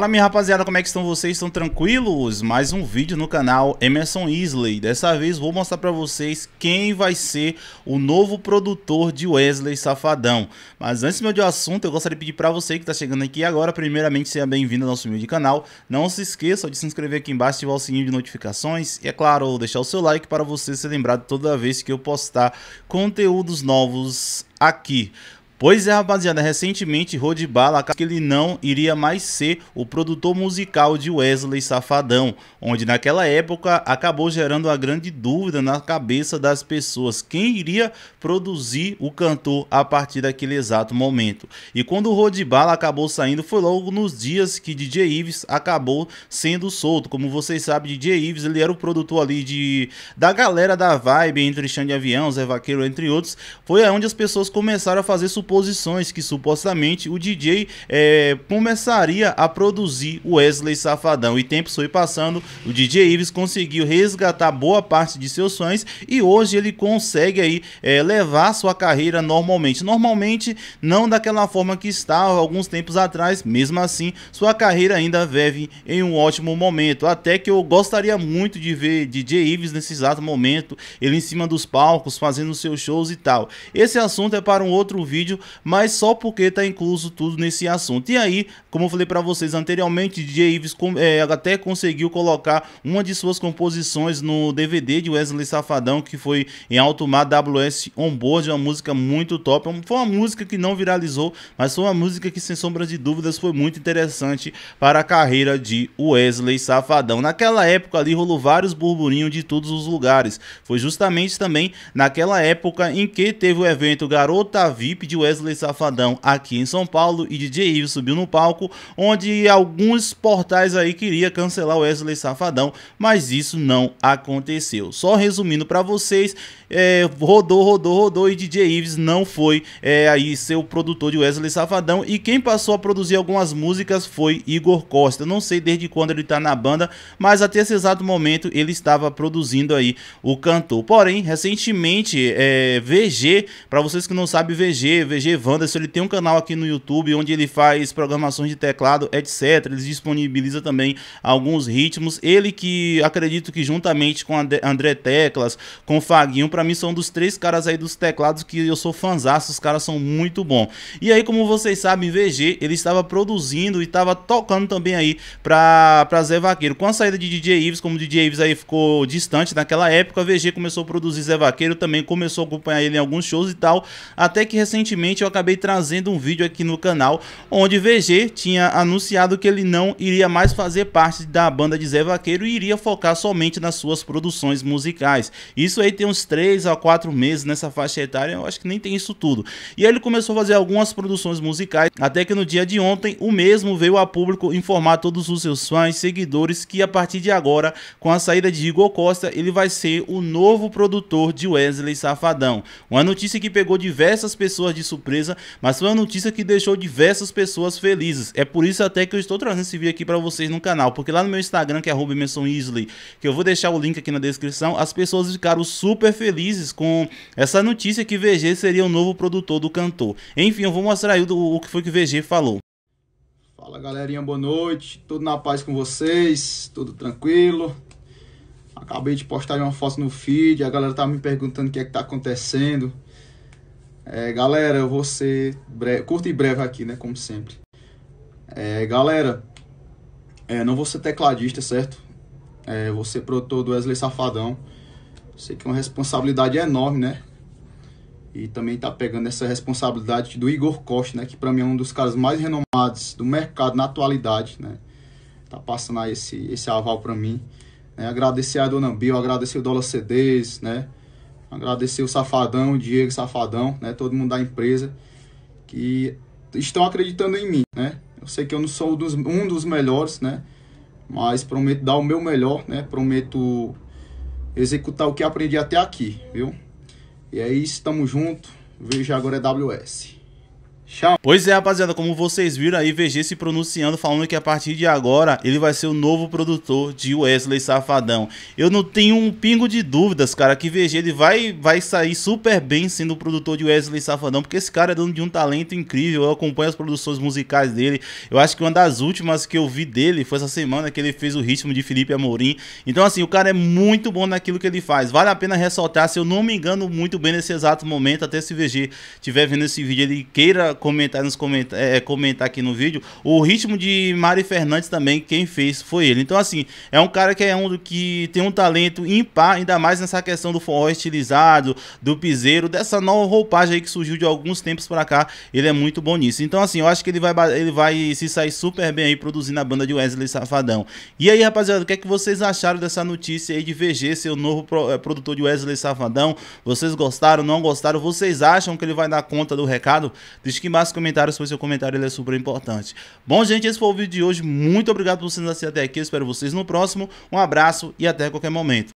Fala minha rapaziada, como é que estão vocês? Estão tranquilos? Mais um vídeo no canal Emerson Isley. Dessa vez vou mostrar para vocês quem vai ser o novo produtor de Wesley Safadão. Mas antes meu de assunto, eu gostaria de pedir para você que está chegando aqui agora, primeiramente seja bem-vindo ao nosso humilde canal. Não se esqueça de se inscrever aqui embaixo, ativar o sininho de notificações e é claro, deixar o seu like para você ser lembrado toda vez que eu postar conteúdos novos aqui. Pois é, rapaziada, recentemente Rodibala que ele não iria mais ser o produtor musical de Wesley Safadão, onde naquela época acabou gerando a grande dúvida na cabeça das pessoas quem iria produzir o cantor a partir daquele exato momento. E quando Rodibala acabou saindo, foi logo nos dias que DJ Ives acabou sendo solto. Como vocês sabem, DJ Ives ele era o produtor ali de da galera da vibe entre Xande Avião, Zé Vaqueiro entre outros. Foi onde as pessoas começaram a fazer super composições que supostamente o DJ é, eh, começaria a produzir Wesley Safadão. E tempo foi passando, o DJ Ives conseguiu resgatar boa parte de seus fãs e hoje ele consegue aí é, levar sua carreira normalmente. Normalmente não daquela forma que estava alguns tempos atrás, mesmo assim sua carreira ainda vive em um ótimo momento. Até que eu gostaria muito de ver DJ Ives nesse exato momento, ele em cima dos palcos, fazendo seus shows e tal. Esse assunto é para um outro vídeo, mas só porque está incluso tudo nesse assunto. E aí, como eu falei para vocês anteriormente, DJ Ives é, até conseguiu colocar uma de suas composições no DVD de Wesley Safadão, que foi em Alto Mar WS Onboard, uma música muito top. Foi uma música que não viralizou, mas foi uma música que, sem sombra de dúvidas, foi muito interessante para a carreira de Wesley Safadão. Naquela época ali rolou vários burburinhos de todos os lugares. Foi justamente também naquela época em que teve o evento Garota VIP de Wesley Wesley Safadão aqui em São Paulo e DJ Ives subiu no palco, onde alguns portais aí queria cancelar o Wesley Safadão, mas isso não aconteceu. Só resumindo para vocês, é, rodou, rodou, rodou e DJ Ives não foi é, aí ser o produtor de Wesley Safadão e quem passou a produzir algumas músicas foi Igor Costa. Não sei desde quando ele tá na banda, mas até esse exato momento ele estava produzindo aí o cantor. Porém, recentemente, é, VG, para vocês que não sabem, VG, VG RPG Wanderson, ele tem um canal aqui no YouTube onde ele faz programações de teclado, etc. Ele disponibiliza também alguns ritmos. Ele que acredito que juntamente com André Teclas, com Faguinho, para mim são dos três caras aí dos teclados que eu sou fanzaço, os caras são muito bom. E aí, como vocês sabem, VG, ele estava produzindo e estava tocando também aí para pra Zé Vaqueiro. Com a saída de DJ Ives, como DJ Ives aí ficou distante naquela época, a VG começou a produzir Zé Vaqueiro, também começou a acompanhar ele em alguns shows e tal, até que recentemente eu acabei trazendo um vídeo aqui no canal onde VG tinha anunciado que ele não iria mais fazer parte da banda de Zé Vaqueiro e iria focar somente nas suas produções musicais. Isso aí tem uns 3 a 4 meses nessa faixa etária, eu acho que nem tem isso tudo. E aí ele começou a fazer algumas produções musicais, até que no dia de ontem o mesmo veio a público informar todos os seus fãs, seguidores, que a partir de agora, com a saída de Igor Costa, ele vai ser o novo produtor de Wesley Safadão. Uma notícia que pegou diversas pessoas de surpresa, mas foi uma notícia que deixou diversas pessoas felizes. É por isso até que eu estou trazendo esse vídeo aqui para vocês no canal, porque lá no meu Instagram, que é @emersonisley, que eu vou deixar o link aqui na descrição, as pessoas ficaram super felizes com essa notícia que VG seria o novo produtor do cantor. Enfim, eu vou mostrar aí o, o que foi que VG falou. Fala galerinha, boa noite, tudo na paz com vocês, tudo tranquilo. Acabei de postar uma foto no feed, a galera tá me perguntando o que é que tá acontecendo. É, galera, eu vou ser breve, curto e breve aqui, né? Como sempre. É, galera, é, não vou ser tecladista, certo? É, vou ser produtor do Wesley Safadão. Sei que é uma responsabilidade enorme, né? E também tá pegando essa responsabilidade do Igor Costa, né? Que para mim é um dos caras mais renomados do mercado na atualidade, né? Tá passando aí esse, esse aval para mim. É, agradecer a Dona Bill, agradecer o Dólar CDs, né? Agradecer o Safadão, o Diego Safadão, né? Todo mundo da empresa que estão acreditando em mim, né? Eu sei que eu não sou dos, um dos melhores, né? Mas prometo dar o meu melhor, né? Prometo executar o que aprendi até aqui, viu? E é isso, tamo junto. Veja agora é WS. Tchau. Pois é, rapaziada, como vocês viram aí, VG se pronunciando, falando que a partir de agora ele vai ser o novo produtor de Wesley Safadão. Eu não tenho um pingo de dúvidas, cara, que VG ele vai, vai sair super bem sendo o produtor de Wesley Safadão, porque esse cara é dono de um talento incrível, eu acompanho as produções musicais dele, eu acho que uma das últimas que eu vi dele foi essa semana que ele fez o ritmo de Felipe Amorim. Então, assim, o cara é muito bom naquilo que ele faz. Vale a pena ressaltar, se eu não me engano muito bem nesse exato momento, até se VG estiver vendo esse vídeo, ele queira comentar, nos comentar, é, é, comentar aqui no vídeo, o ritmo de Mari Fernandes também, quem fez foi ele. Então, assim, é um cara que é um que tem um talento impar, ainda mais nessa questão do forró estilizado, do piseiro, dessa nova roupagem aí que surgiu de alguns tempos pra cá. Ele é muito bom nisso. Então, assim, eu acho que ele vai, ele vai se sair super bem aí produzindo a banda de Wesley Safadão. E aí, rapaziada, o que é que vocês acharam dessa notícia aí de VG, seu novo é, produtor de Wesley Safadão? Vocês gostaram, não gostaram? Vocês acham que ele vai dar conta do recado? Diz que nos comentários, pois seu comentário ele é super importante. Bom, gente, esse foi o vídeo de hoje. Muito obrigado por vocês assistirem até aqui. Eu espero vocês no próximo. Um abraço e até qualquer momento.